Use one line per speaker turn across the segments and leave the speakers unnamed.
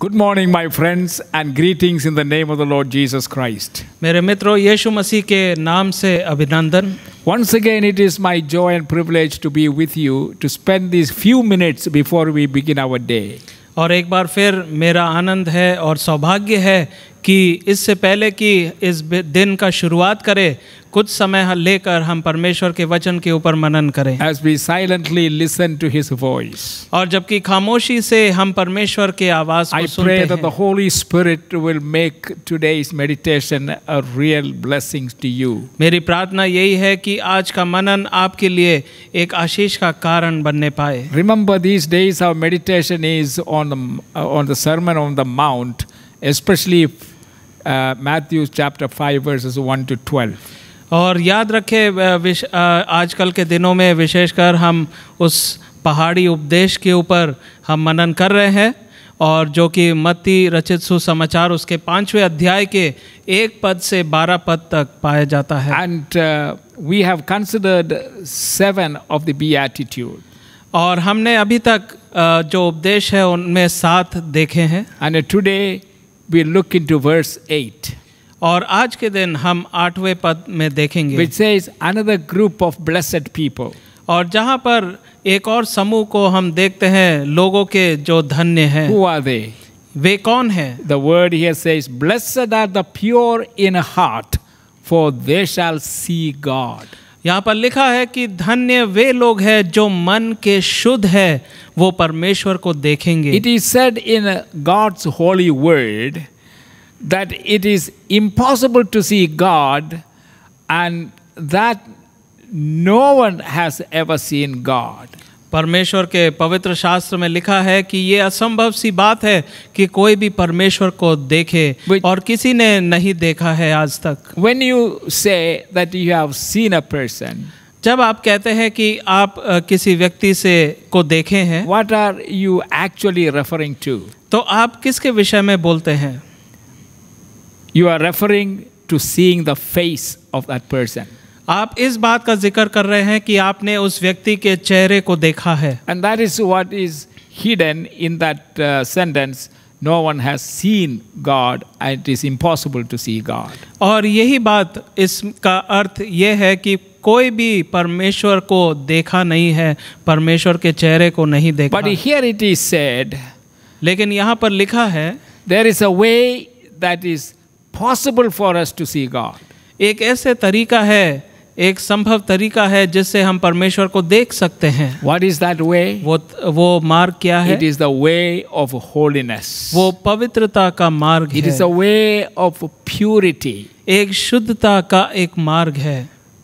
Good morning, my friends, and greetings in the name of the Lord Jesus Christ. Once again, it is my joy and privilege to be with you to spend these few minutes before we begin our day. और एक बार फिर मेरा आनंद है और सौभाग्य है कि इससे पहले कि इस दिन का शुरुआत करें कुछ समय लेकर हम परमेश्वर के वचन के ऊपर मनन करें As we silently listen to his voice. और जबकि खामोशी से हम परमेश्वर के आवाज को I सुनते pray that the Holy Spirit will make today's meditation a real blessing to you. मेरी प्रार्थना यही है कि आज का मनन आपके लिए एक आशीष का कारण बनने पाए Remember these days our meditation is on the, on the Sermon on the Mount. especially uh, Matthew chapter 5 verses 1 to 12. और याद रखे आजकल के दिनों में विशेषकर हम उस पहाड़ी उपदेश के ऊपर हम मनन कर रहे हैं और जो कि मती रचित सुसमाचार उसके पांचवें अध्याय के एक पद से बारह पद तक पाया जाता है and we have considered seven of the beatitude और हमने अभी तक uh, जो उपदेश है उनमें सात देखे हैं and today we look into verse 8 और आज के दिन हम आठवें पद में देखेंगे which says another group of blessed people और जहां पर एक और समूह को हम देखते हैं लोगों के जो धन्य है हु आर दे वे कौन है the word here says blessed are the pure in heart for they shall see God यहाँ पर लिखा है कि धन्य वे लोग हैं जो मन के शुद्ध है वो परमेश्वर को देखेंगे it is said in God's holy world that it is impossible to see God and that no one has ever seen God परमेश्वर के पवित्र शास्त्र में लिखा है कि ये असंभव सी बात है कि कोई भी परमेश्वर को देखे और किसी ने नहीं देखा है आज तक when you say that you have seen a person जब आप कहते हैं कि आप किसी व्यक्ति से को देखे हैं what are you actually referring to तो आप किसके विषय में बोलते हैं you are referring to seeing the face of that person आप इस बात का जिक्र कर रहे हैं कि आपने उस व्यक्ति के चेहरे को देखा है and that is what is hidden in that sentence no one has seen God and it is impossible to see God और यही बात इसका अर्थ यह है कि कोई भी परमेश्वर को देखा नहीं है परमेश्वर के चेहरे को नहीं देखा but here it is said लेकिन यहाँ पर लिखा है there is a way that is possible for us to see God एक ऐसे तरीका है एक संभव तरीका है जिससे हम परमेश्वर को देख सकते हैं वट इज दैट वे वो वो मार्ग क्या है it is the way of holiness वो पवित्रता का मार्ग it is the way of purity एक शुद्धता का एक मार्ग है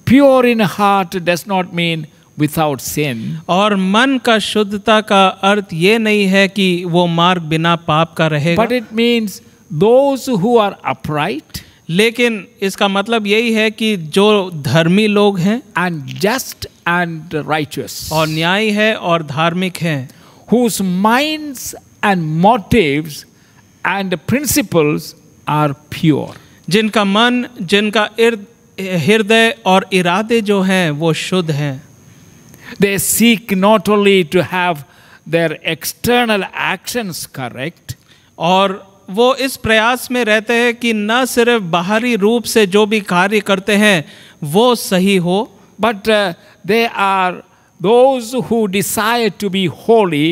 pure in heart does not mean without sin और मन का शुद्धता का अर्थ ये नहीं है कि वो मार्ग बिना पाप का रहे but it means those who are upright लेकिन इसका मतलब यही है कि जो धर्मी लोग हैं एंड जस्ट एंड राइचुअस और न्याय है और धार्मिक हैं whose minds and motive and principles are pure जिनका मन जिनका इर्द हृदय और इरादे जो हैं वो शुद्ध हैं they seek not only to have their external actions correct और वो इस प्रयास में रहते हैं कि न सिर्फ बाहरी रूप से जो भी कार्य करते हैं वो सही हो but they are those who decide to be holy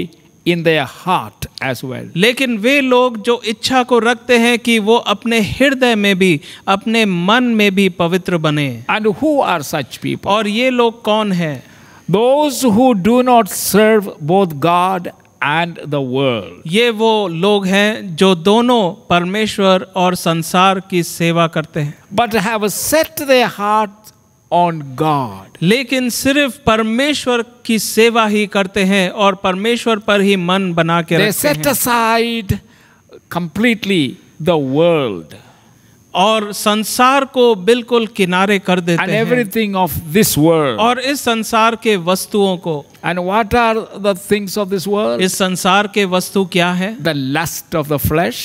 in their heart as well लेकिन वे लोग जो इच्छा को रखते हैं कि वो अपने हृदय में भी अपने मन में भी पवित्र बने and who are such people और ये लोग कौन है those who do not serve both God and the world. ये वो लोग हैं जो दोनों परमेश्वर और संसार की सेवा करते हैं But have set their heart on God. लेकिन सिर्फ परमेश्वर की सेवा ही करते हैं और परमेश्वर पर ही मन बना के set aside completely the world और संसार को बिल्कुल किनारे कर देते हैं एवरीथिंग ऑफ दिस वर्ल्ड और इस संसार के वस्तुओं को And what are the things of this world? इस संसार के वस्तु क्या है The lust of the flesh.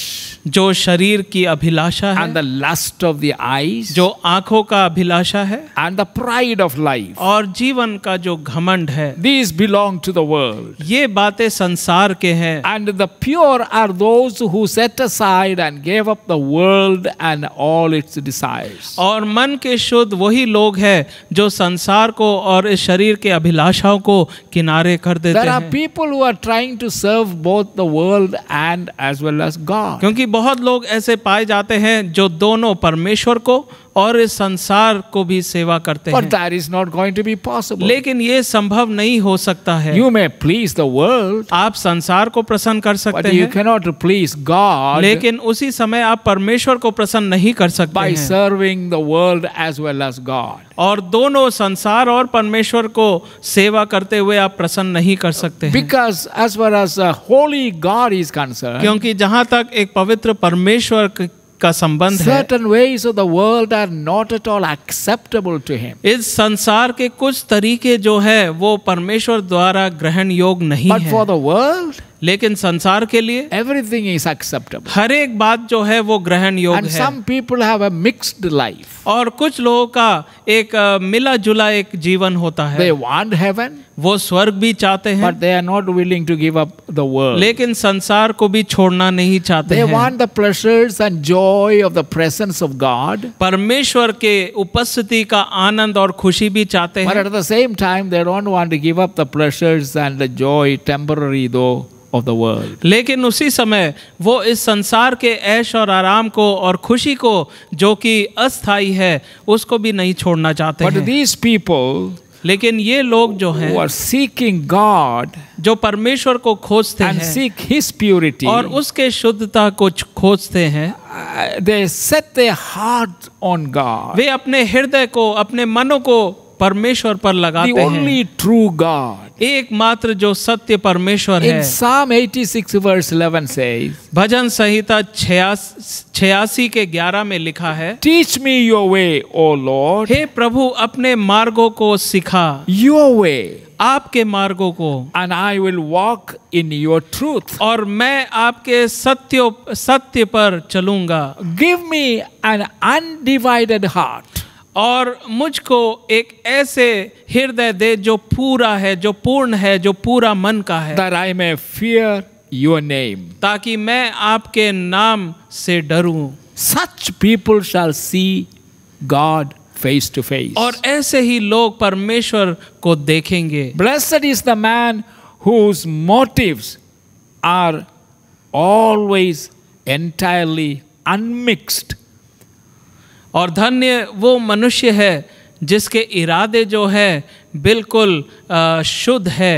जो शरीर की अभिलाषा है And the lust of the eyes. जो आंखों का अभिलाषा है And the pride of life. और जीवन का जो घमंड है These belong to the world. ये बातें संसार के हैं And the pure are those who set aside and gave up the world and all its desires. और मन के शुद्ध वही लोग हैं जो संसार को और इस शरीर के अभिलाषाओं को किनारे कर देते हैं people are trying to serve both the world and as well as God क्योंकि बहुत लोग ऐसे पाए जाते हैं जो दोनों परमेश्वर को और इस संसार को भी सेवा करते But हैं that is not going to be लेकिन ये संभव नहीं हो सकता है you may please the world आप संसार को प्रसन्न कर सकते but you हैं cannot प्लीज गॉड लेकिन उसी समय आप परमेश्वर को प्रसन्न नहीं कर सकते by हैं serving the world as well as God. और दोनों संसार और परमेश्वर को सेवा करते हुए आप प्रसन्न नहीं कर सकते because as well as holy God is concern क्योंकि जहां तक एक पवित्र परमेश्वर का संबंध है certain ways of the world are not at all acceptable to him इस संसार के कुछ तरीके जो है वो परमेश्वर द्वारा ग्रहण योग नहीं but है for the world लेकिन संसार के लिए एवरीथिंग इज एक्सेप्टेबल हर एक बात जो है वो ग्रहण योग And है some people have a mixed life और कुछ लोगों का एक मिला जुला एक जीवन होता है दे वांट हेवन वो स्वर्ग भी चाहते हैं but they are not willing to give up the world लेकिन संसार को भी छोड़ना नहीं चाहते they want the pleasures and joy of the presence of God परमेश्वर के उपस्थिति का आनंद और खुशी भी चाहते हैं but at the same time they don't want to give up the pleasures and the joy temporary though of the world लेकिन उसी समय वो इस संसार के ऐश और आराम को और खुशी को जो कि अस्थाई है उसको भी नहीं छोड़ना चाहते बट दीस पीपल लेकिन ये लोग जो हैं वो सीकिंग गॉड जो परमेश्वर को खोजते हैं सीक हिज प्योरिटी और उसके शुद्धता को खोजते हैं they set their heart on God वे अपने हृदय को अपने मनों को परमेश्वर पर लगाते हैं ओनली ट्रू गॉड एकमात्र जो सत्य परमेश्वर है Psalm 86 वर्स 11 से भजन संहिता छियासी के 11 में लिखा है टीच मी यो वे ओ लॉर्ड हे प्रभु अपने मार्गों को सिखा यो वे आपके मार्गों को and I will walk in your truth और मैं आपके सत्यो सत्य पर चलूंगा give me an undivided heart और मुझको एक ऐसे हृदय दे जो पूरा है जो पूर्ण है जो पूरा मन का है I may fear your name ताकि मैं आपके नाम से डरू such people shall see God face to face और ऐसे ही लोग परमेश्वर को देखेंगे blessed is the man whose motive are always entirely unmixed और धन्य वो मनुष्य है जिसके इरादे जो है बिल्कुल शुद्ध है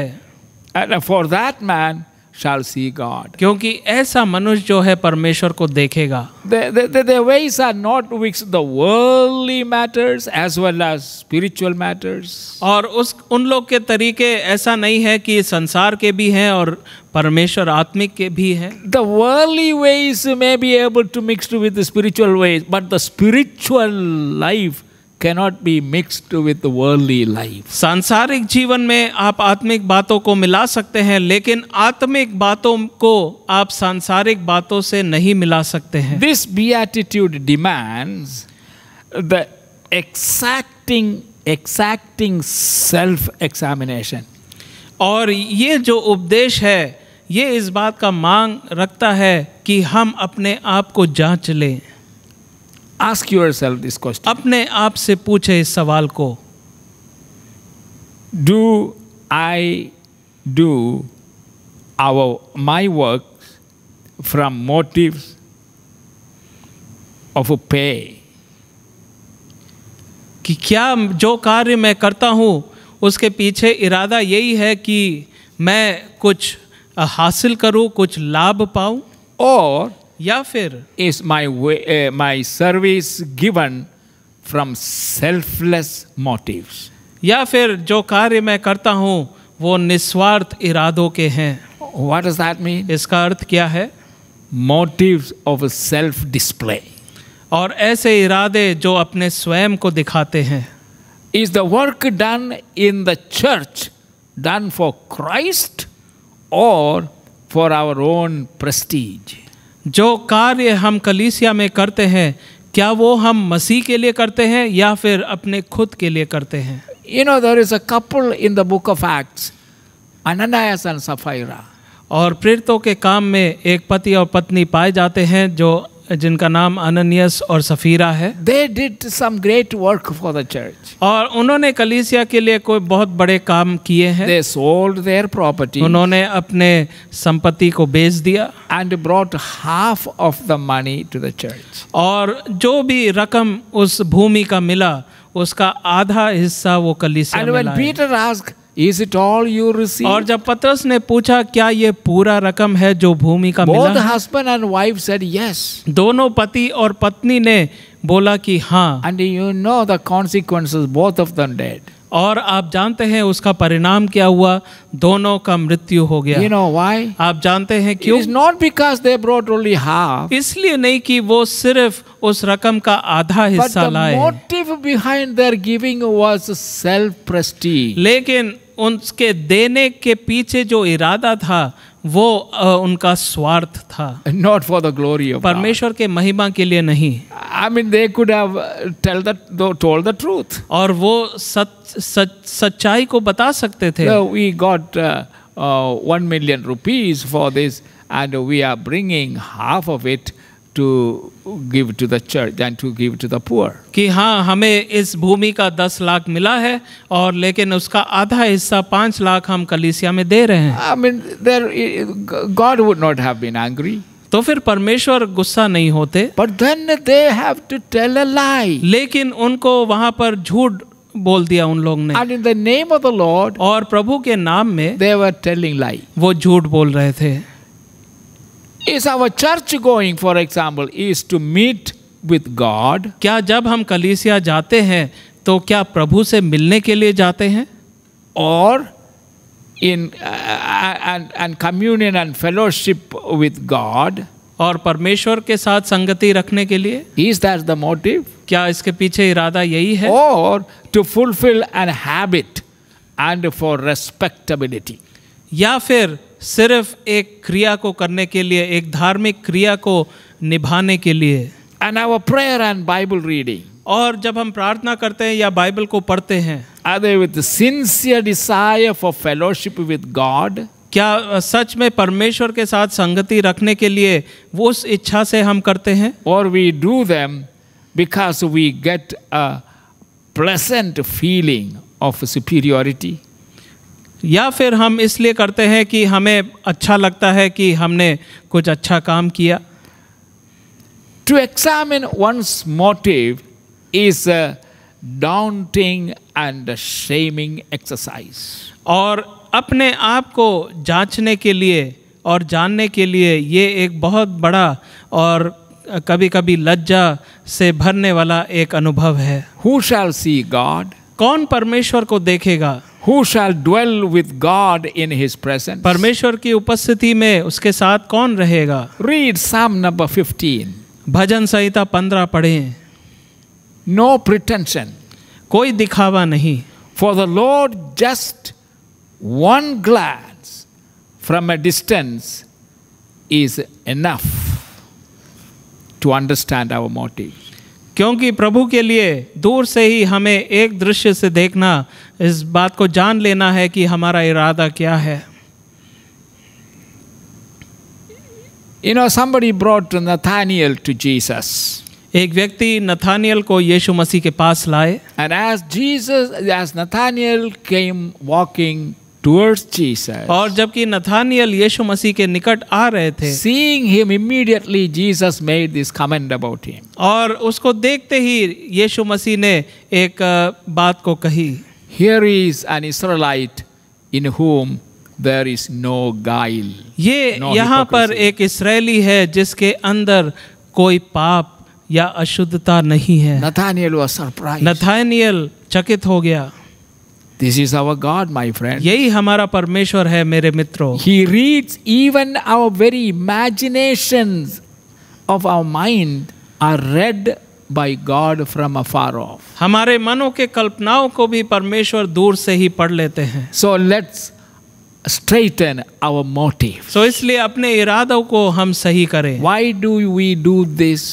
and for that man shall see God. क्योंकि ऐसा मनुष्य जो है परमेश्वर को देखेगा. Their ways are not with the worldly matters as well as spiritual matters. और उस उन लोग के तरीके ऐसा नहीं है कि संसार के भी हैं और परमेश्वर आत्मिक के भी है The worldly ways may be able to mix with the spiritual ways, but the spiritual life cannot be mixed with the worldly life. सांसारिक जीवन में आप आत्मिक बातों को मिला सकते हैं लेकिन आत्मिक बातों को आप सांसारिक बातों से नहीं मिला सकते हैं This beatitude demands the exacting exacting self examination. और ये जो उपदेश है ये इस बात का मांग रखता है कि हम अपने आप को जांच लें ask yourself this question अपने आप से पूछे इस सवाल को do I do our my work from motives of a pay कि क्या जो कार्य मैं करता हूँ उसके पीछे इरादा यही है कि मैं कुछ हासिल करूँ कुछ लाभ पाऊँ और या फिर is my my service given from selfless motive या फिर जो कार्य मैं करता हूँ वो निस्वार्थ इरादों के हैं वाट इज दैट मीन इसका अर्थ क्या है मोटिव ऑफ सेल्फ डिस्प्ले और ऐसे इरादे जो अपने स्वयं को दिखाते हैं is the work done in the church done for Christ और फॉर आवर ओन प्रस्टीज जो कार्य हम कलीसिया में करते हैं क्या वो हम मसीह के लिए करते हैं या फिर अपने खुद के लिए करते हैं you know there is a couple in the book of Acts Ananias and Sapphira और प्रेरितों के काम में एक पति और पत्नी पाए जाते हैं जो जिनका नाम अननियस और सफीरा है they did some great work for the church और उन्होंने कलीसिया के लिए कोई बहुत बड़े काम किए हैं दे सोल्ड देयर प्रॉपर्टी उन्होंने अपने संपत्ति को बेच दिया and brought half of the money to the church और जो भी रकम उस भूमि का मिला उसका आधा हिस्सा वो कलीसिया में लाए and when Peter asked Is it all you received? और जब पत्रस ने पूछा क्या ये पूरा रकम है जो भूमि का Both मिला? husband and wife said yes. दोनों पति और पत्नी ने बोला कि हाँ. And you know the consequences. Both of them dead. और आप जानते हैं उसका परिणाम क्या हुआ दोनों का मृत्यु हो गया you know why? आप जानते हैं क्यों not because they brought only half इसलिए नहीं कि वो सिर्फ उस रकम का आधा हिस्सा लाए motive behind their giving was self prestige लेकिन उनके देने के पीछे जो इरादा था वो उनका स्वार्थ था not for the glory of परमेश्वर के महिमा के लिए नहीं I mean they could have tell the told the truth और वो सच सच सच्चाई को बता सकते थे we got one million rupees for this and we are bringing half of it to give to the church than to give to the poor. ki ha hame is bhumi ka 10 lakh mila hai aur lekin uska aadha hissa 5 lakh hum कलिसिया mein de rahe hain I mean, there, God would not have been angry. तो फिर परमेश्वर गुस्सा नहीं होते but then they have to tell a lie लेकिन उनको वहां पर झूठ बोल दिया उन लोग ने and in the name of the Lord और प्रभु के नाम में दे वर टेलिंग लाई वो झूठ बोल रहे थे Is our church going, for example, is to meet with God? क्या जब हम कलीसिया जाते हैं तो क्या प्रभु से मिलने के लिए जाते हैं और in and communion and fellowship with God और परमेश्वर के साथ संगति रखने के लिए इज दैट द मोटिव क्या इसके पीछे इरादा यही है और to fulfil an habit and for respectability या फिर सिर्फ एक क्रिया को करने के लिए एक धार्मिक क्रिया को निभाने के लिए and our prayer and Bible reading और जब हम प्रार्थना करते हैं या बाइबल को पढ़ते हैं are with sincere desire for fellowship with God क्या सच में परमेश्वर के साथ संगति रखने के लिए वो उस इच्छा से हम करते हैं और we do them because we get a pleasant feeling of superiority या फिर हम इसलिए करते हैं कि हमें अच्छा लगता है कि हमने कुछ अच्छा काम किया to in one's motive is daunting and shaming exercise और अपने आप को जांचने के लिए और जानने के लिए ये एक बहुत बड़ा और कभी कभी लज्जा से भरने वाला एक अनुभव है हु शैल सी गॉड कौन परमेश्वर को देखेगा Who shall dwell with God in his presence? परमेश्वर की उपस्थिति में उसके साथ कौन रहेगा Read Psalm number 15. भजन संहिता 15 पढ़ें. No pretension. कोई दिखावा नहीं. For the Lord just one glance from a distance is enough to understand our motives. क्योंकि प्रभु के लिए दूर से ही हमें एक दृश्य से देखना इस बात को जान लेना है कि हमारा इरादा क्या है You know, somebody brought Nathaniel to Jesus. एक व्यक्ति नथानियल को यीशु मसीह के पास लाए And as Jesus, as Nathaniel came walking towards Jesus और जबकि नथानियल यीशु मसीह के निकट आ रहे थे seeing him immediately Jesus made this comment about him और उसको देखते ही यीशु मसीह ने एक बात को कही here is an Israelite in whom there is no guile ये no यहाँ पर एक इसराइली है जिसके अंदर कोई पाप या अशुद्धता नहीं है नथानियल वाज सरप्राइज नथानियल चकित हो गया This is our God, my friend. यही हमारा परमेश्वर है मेरे मित्रों. He reads even our very imaginations of our mind are read by God from afar off. हमारे मनों के कल्पनाओं को भी परमेश्वर दूर से ही पढ़ लेते हैं. So let's straighten our motive. So इसलिए अपने इरादों को हम सही करें. Why do we do this?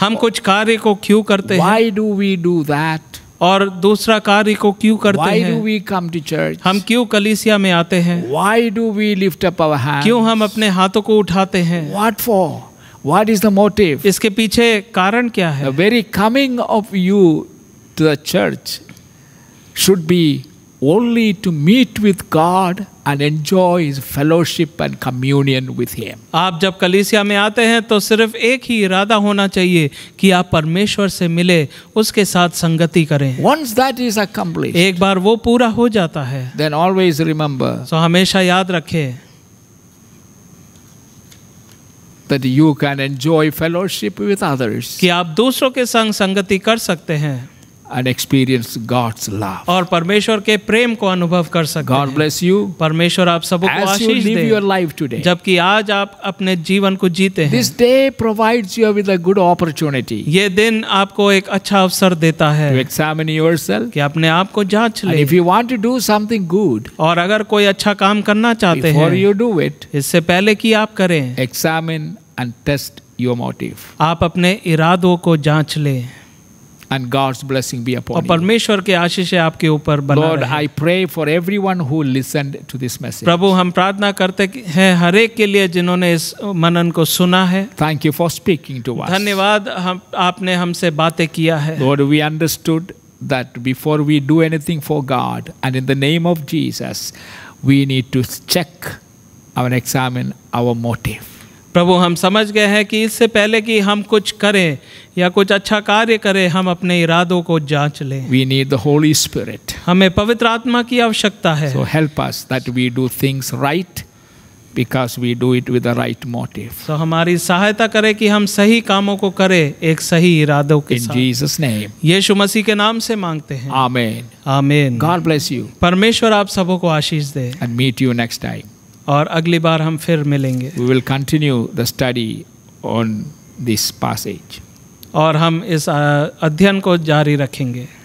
हम कुछ कार्य को क्यों करते हैं? Why do we do that? और दूसरा कार्य को क्यों करते हैं वी कम टू चर्च हम क्यों कलीसिया में आते हैं why do we lift our hand क्यों हम अपने हाथों को उठाते हैं what for what is the motive इसके पीछे कारण क्या है very coming of you to the church should be only to meet with God and enjoy his fellowship and communion with him. आप जब कलीसिया में आते हैं तो सिर्फ एक ही इरादा होना चाहिए कि आप परमेश्वर से मिले उसके साथ संगति करें Once that is accomplished, एक बार वो पूरा हो जाता है then always remember, so हमेशा याद रखें that you can enjoy fellowship with others. कि आप दूसरों के संग संगति कर सकते हैं एंड एक्सपीरियंस गॉड्स लव और परमेश्वर के प्रेम को अनुभव कर सके गॉड ब्लेस यू परमेश्वर आप सब को आशीष दे योर लाइफ टुडे जबकि आज आप अपने जीवन को जीते हैं this day provides you with a good opportunity ये दिन आपको एक अच्छा अवसर देता है टू एग्जामिन योरसेल्फ कि अपने आप को जांच ले if you want to do something good और अगर कोई अच्छा काम करना चाहते हैं बिफोर यू डू इट इससे पहले कि आप करें examine and test your motive आप अपने इरादों को जांच लें and God's blessing be upon you. परमेश्वर के आशीषें आपके ऊपर बना Lord, I pray for everyone who listened to this message. प्रभु हम प्रार्थना करते हैं हर एक के लिए जिन्होंने इस मनन को सुना है Thank you for speaking to us. धन्यवाद हम आपने हमसे बातें किया है Lord, we understood that before we do anything for God and in the name of Jesus, we need to check and examine our motive. प्रभु हम समझ गए हैं कि इससे पहले कि हम कुछ करें या कुछ अच्छा कार्य करें हम अपने इरादों को जांच लें we need the Holy Spirit हमें पवित्र आत्मा की आवश्यकता है so help us that we do things right because we do it with right motive तो हमारी सहायता करे कि हम सही कामों को करें एक सही इरादों के In साथ जीसस नेम यीशु मसीह के नाम से मांगते हैं amen amen God bless you परमेश्वर आप सबों को आशीष दे and meet you next time और अगली बार हम फिर मिलेंगे we will continue the study on this passage और हम इस अध्ययन को जारी रखेंगे